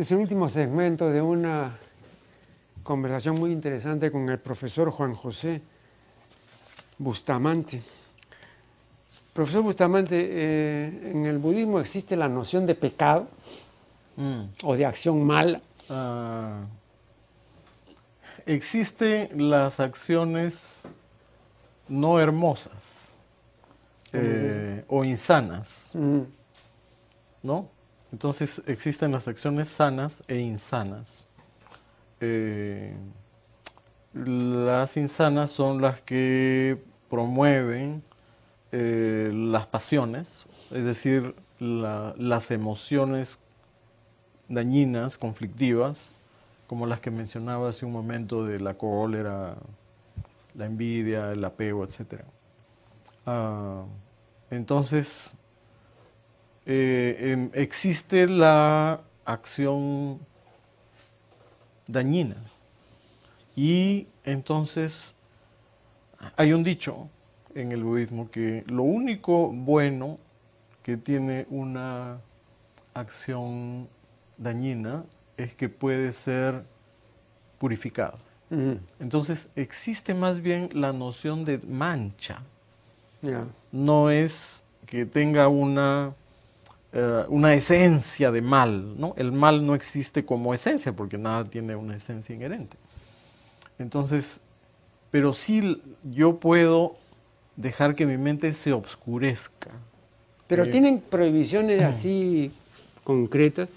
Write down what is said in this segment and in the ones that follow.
Este es el último segmento de una conversación muy interesante con el profesor Juan José Bustamante. Profesor Bustamante, eh, en el budismo existe la noción de pecado mm. o de acción mala. Ah, Existen las acciones no hermosas eh, o insanas, mm. ¿no? Entonces existen las acciones sanas e insanas. Eh, las insanas son las que promueven eh, las pasiones, es decir, las emociones dañinas, conflictivas, como las que mencionaba hace un momento de la cólera, la envidia, el apego, etc. Ah, entonces, eh, existe la acción dañina. Y entonces hay un dicho en el budismo que lo único bueno que tiene una acción dañina es que puede ser purificado. Entonces existe más bien la noción de mancha. No es que tenga una eh, una esencia de mal. ¿no? El mal no existe como esencia, porque nada tiene una esencia inherente. Entonces, pero sí yo puedo dejar que mi mente se obscurezca. Pero eh, tienen prohibiciones así concretas.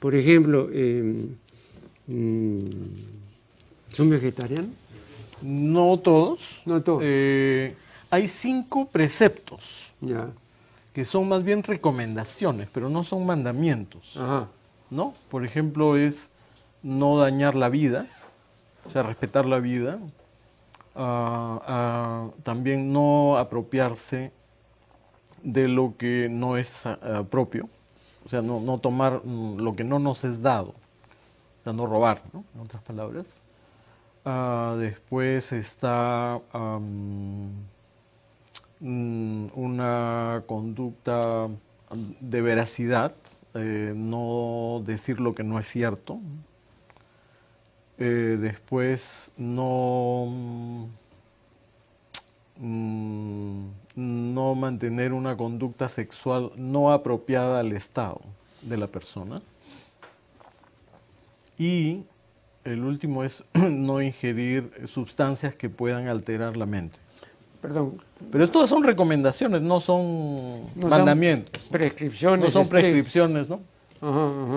Por ejemplo, eh, ¿son vegetarianos? No todos. No todos. Eh, hay cinco preceptos. Ya que son más bien recomendaciones, pero no son mandamientos. ¿No? Por ejemplo, es no dañar la vida, o sea, respetar la vida. también no apropiarse de lo que no es ah, propio. O sea, no, tomar mm, lo que no nos es dado. O sea, no robar, ¿no? En otras palabras. Ah, después está... Mm, una conducta de veracidad, eh, no decir lo que no es cierto. Eh, después no, mm, no mantener una conducta sexual no apropiada al estado de la persona. Y el último es no ingerir sustancias que puedan alterar la mente. Perdón. Pero todas son recomendaciones, no son mandamientos. prescripciones. No son este, prescripciones, ¿no?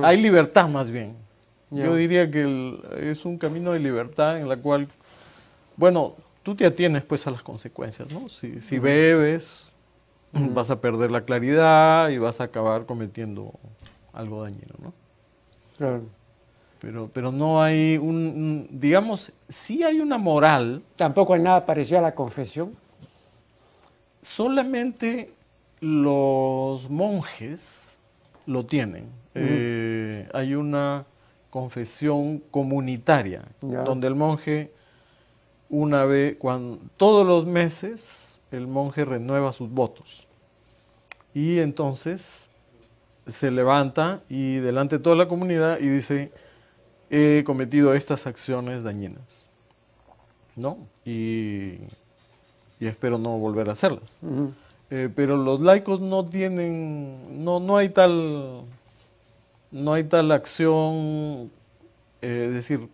Hay libertad más bien. Yo diría que es un camino de libertad en la cual, bueno, tú te atienes pues a las consecuencias, ¿no? Si, bebes, vas a perder la claridad y vas a acabar cometiendo algo dañino, ¿no? Claro. Pero, pero no hay un digamos, sí hay una moral. Tampoco hay nada parecido a la confesión solamente los monjes lo tienen. Eh, hay una confesión comunitaria donde el monje una vez, todos los meses, el monje renueva sus votos. Y entonces se levanta y delante de toda la comunidad y dice, he cometido estas acciones dañinas. ¿No? Y y espero no volver a hacerlas. Eh, pero los laicos no tienen, no, no hay tal, no hay tal acción, eh, es decir,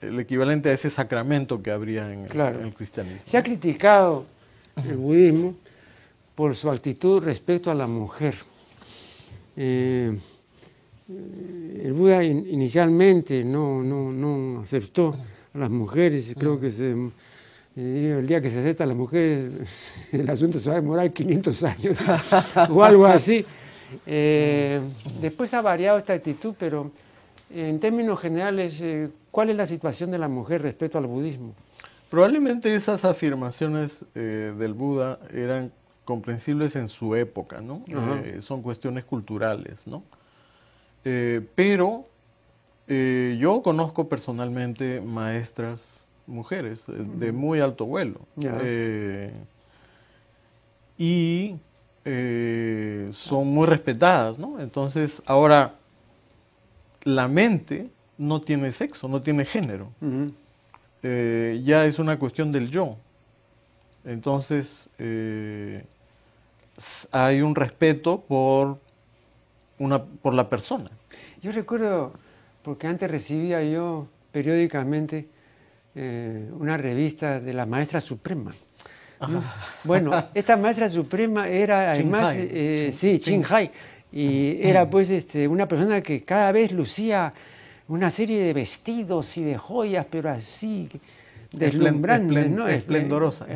el equivalente a ese sacramento que habría en, el, cristianismo. Se ha criticado el budismo por su actitud respecto a la mujer. Eh, el Buda inicialmente no, no, no aceptó a las mujeres, creo mm. que se el día que se acepta la mujer, el asunto se va a demorar 500 años o algo así. Eh, después ha variado esta actitud, pero en términos generales, eh, ¿cuál es la situación de la mujer respecto al budismo? Probablemente esas afirmaciones eh, del Buda eran comprensibles en su época, ¿no? son cuestiones culturales, ¿no? pero yo conozco personalmente maestras mujeres eh, de muy alto vuelo. Eh, y eh, son muy respetadas, Entonces, ahora, la mente no tiene sexo, no tiene género. ya es una cuestión del yo. Entonces, hay un respeto por, una, por la persona. Yo recuerdo, porque antes recibía yo periódicamente eh, una revista de la maestra suprema. Bueno, esta maestra suprema era además, eh, sí, Ching Hai, y era pues este, una persona que cada vez lucía una serie de vestidos y de joyas, pero así deslumbrante, ¿no? Esplendorosa.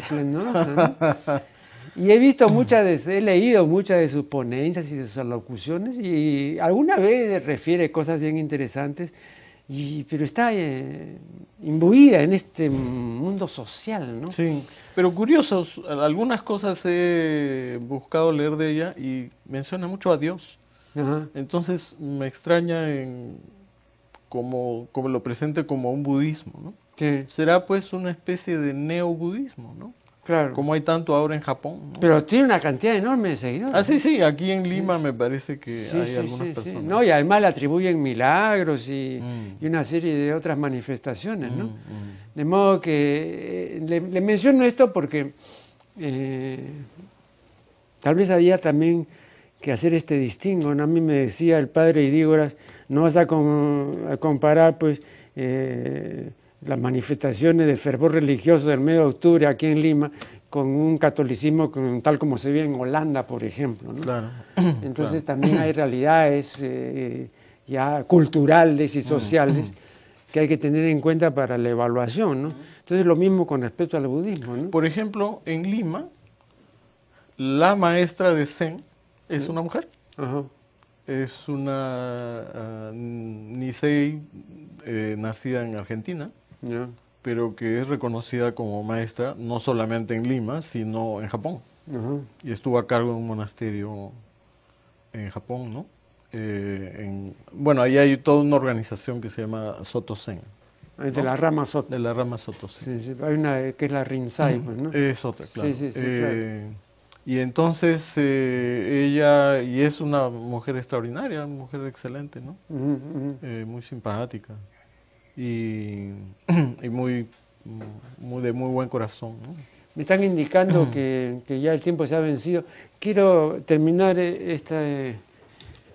Y he visto muchas, de, he leído muchas de sus ponencias y de sus alocuciones y alguna vez refiere cosas bien interesantes y, pero está eh, imbuida en este mundo social, ¿no? Sí, pero curioso, algunas cosas he buscado leer de ella y menciona mucho a Dios. Entonces me extraña en como, lo presente como un budismo, ¿no? ¿Qué? Será pues una especie de neobudismo, ¿no? Como hay tanto ahora en Japón. Pero tiene una cantidad enorme de seguidores. Ah, sí, sí, aquí en Lima me parece que hay sí, algunas personas. No, y además le atribuyen milagros y, mm. una serie de otras manifestaciones, ¿no? Mm, mm. De modo que eh, le, menciono esto porque eh, tal vez había también que hacer este distingo. ¿no? A mí me decía el padre Idígoras, no vas a, comparar, pues. Eh, las manifestaciones de fervor religioso del medio de octubre aquí en Lima con un catolicismo tal como se ve en Holanda, por ejemplo. Entonces también hay realidades eh, ya culturales y mm. sociales que hay que tener en cuenta para la evaluación. Entonces lo mismo con respecto al budismo. Por ejemplo, en Lima, la maestra de Zen es ¿Eh? una mujer. Es una uh, Nisei eh, nacida en Argentina pero que es reconocida como maestra no solamente en Lima, sino en Japón. Y estuvo a cargo de un monasterio en Japón, ¿no? Eh, bueno, ahí hay toda una organización que se llama Soto Zen. Ah, de la rama Soto. De la rama Soto Zen. Sí, sí. Hay una eh, que es la Rinzai, pues, ¿no? Es otra, claro. Sí, sí, sí, eh, Y entonces ella, y es una mujer extraordinaria, mujer excelente, ¿no? muy simpática. y, muy, muy, de muy buen corazón. Me están indicando que, que, ya el tiempo se ha vencido. Quiero terminar eh, esta, eh,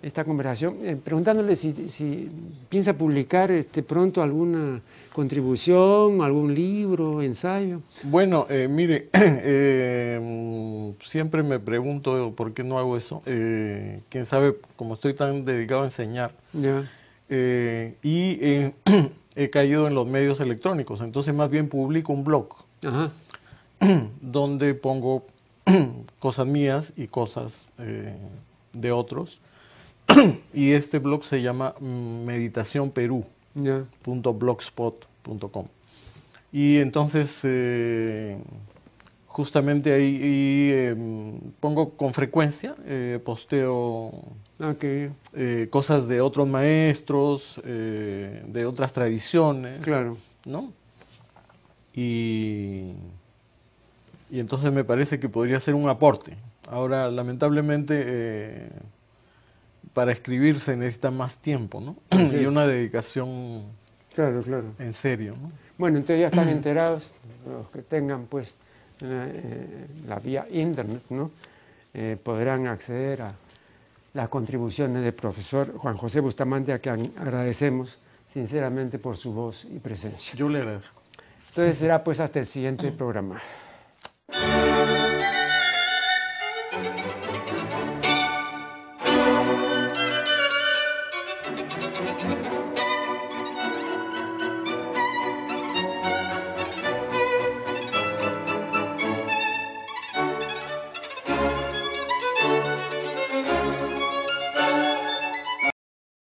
esta conversación eh, preguntándole si, si, piensa publicar este, pronto alguna contribución, algún libro, ensayo. Bueno, mire, siempre me pregunto por qué no hago eso. Quién sabe, como estoy tan dedicado a enseñar. y he caído en los medios electrónicos. Entonces más bien publico un blog donde pongo cosas mías y cosas eh, de otros. y este blog se llama mm, meditacionperú.blogspot.com. Y entonces eh, justamente ahí y, em, pongo con frecuencia, eh, posteo eh, cosas de otros maestros, eh, de otras tradiciones. Claro. ¿No? Y, entonces me parece que podría ser un aporte. Ahora, lamentablemente, para escribir se necesita más tiempo, ¿no? Y una dedicación claro, claro. en serio, Bueno, entonces ya están enterados los que tengan, pues, eh, la vía internet, ¿no? Eh, podrán acceder a las contribuciones del profesor Juan José Bustamante, a quien agradecemos sinceramente por su voz y presencia. Yo le agradezco. Entonces será pues hasta el siguiente programa.